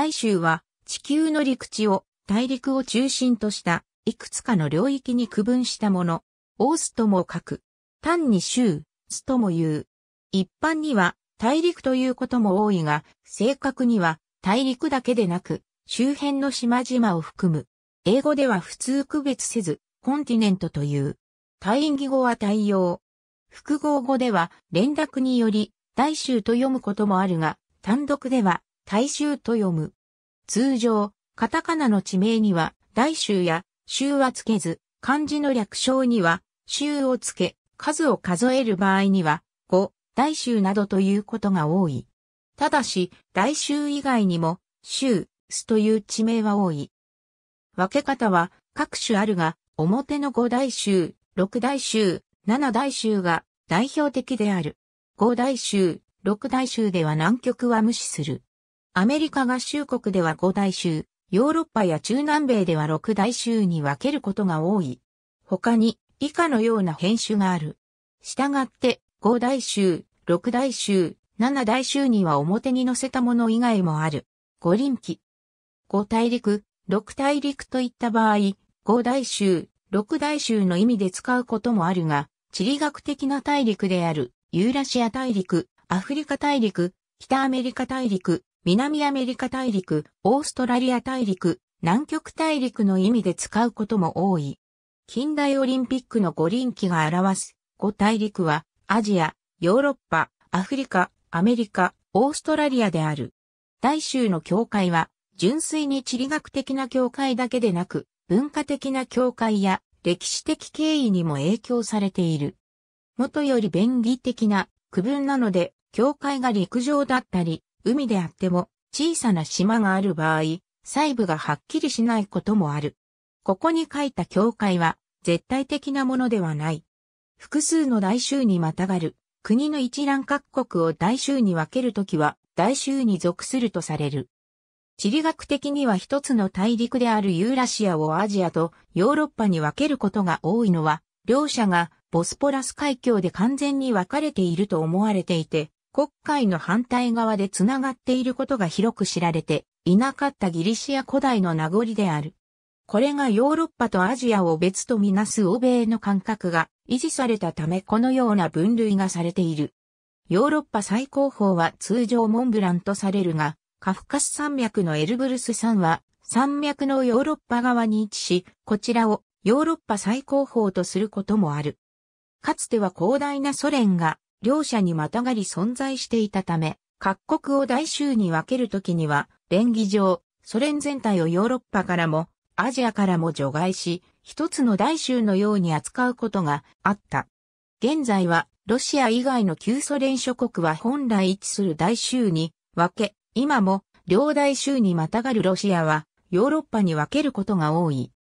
大州は地球の陸地を大陸を中心としたいくつかの領域に区分したもの。オースとも書く。単に州、スとも言う。一般には大陸ということも多いが、正確には大陸だけでなく、周辺の島々を含む。英語では普通区別せず、コンティネントという。対義語は対応。複合語では連絡により、大衆と読むこともあるが、単独では大衆と読む。通常、カタカナの地名には、大衆や、衆はつけず、漢字の略称には、衆をつけ、数を数える場合には、5、大衆などということが多い。ただし、大衆以外にも、衆、すという地名は多い。分け方は各種あるが、表の5大衆、六大衆、7大衆が代表的である。5大衆、6大衆では南極は無視する。アメリカ合衆国では5大州、ヨーロッパや中南米では6大州に分けることが多い。他に以下のような編種がある。したがって5大州、6大州、7大州には表に載せたもの以外もある。五輪機。5大陸、6大陸といった場合、5大州、6大州の意味で使うこともあるが、地理学的な大陸である、ユーラシア大陸、アフリカ大陸、北アメリカ大陸、南アメリカ大陸、オーストラリア大陸、南極大陸の意味で使うことも多い。近代オリンピックの五輪記が表す五大陸はアジア、ヨーロッパ、アフリカ、アメリカ、オーストラリアである。大衆の教会は純粋に地理学的な教会だけでなく文化的な教会や歴史的経緯にも影響されている。元より便宜的な区分なので教会が陸上だったり海であっても小さな島がある場合、細部がはっきりしないこともある。ここに書いた教会は絶対的なものではない。複数の大衆にまたがる国の一覧各国を大衆に分けるときは大衆に属するとされる。地理学的には一つの大陸であるユーラシアをアジアとヨーロッパに分けることが多いのは、両者がボスポラス海峡で完全に分かれていると思われていて、国会の反対側で繋がっていることが広く知られていなかったギリシア古代の名残である。これがヨーロッパとアジアを別とみなす欧米の感覚が維持されたためこのような分類がされている。ヨーロッパ最高峰は通常モンブランとされるが、カフカス山脈のエルブルス山は山脈のヨーロッパ側に位置し、こちらをヨーロッパ最高峰とすることもある。かつては広大なソ連が両者にまたがり存在していたため、各国を大衆に分けるときには、連議上、ソ連全体をヨーロッパからも、アジアからも除外し、一つの大衆のように扱うことがあった。現在は、ロシア以外の旧ソ連諸国は本来位置する大衆に分け、今も両大衆にまたがるロシアはヨーロッパに分けることが多い。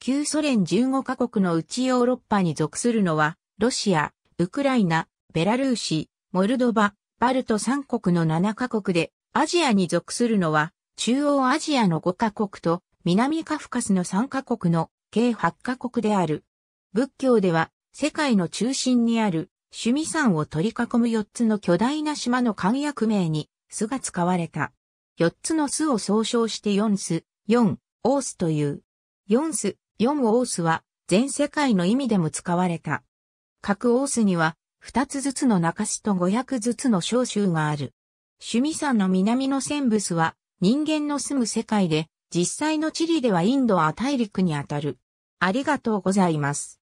旧ソ連15カ国のうちヨーロッパに属するのは、ロシア、ウクライナ、ベラルーシ、モルドバ、バルト3国の7カ国で、アジアに属するのは、中央アジアの5カ国と、南カフカスの3カ国の計8カ国である。仏教では、世界の中心にある、趣味山を取り囲む4つの巨大な島の漢約名に、巣が使われた。4つの巣を総称して4巣、4、オースという。4巣、4オースは、全世界の意味でも使われた。各オースには、二つずつの中州と五百ずつの小州がある。趣味山の南のセンブスは人間の住む世界で、実際の地理ではインドア大陸にあたる。ありがとうございます。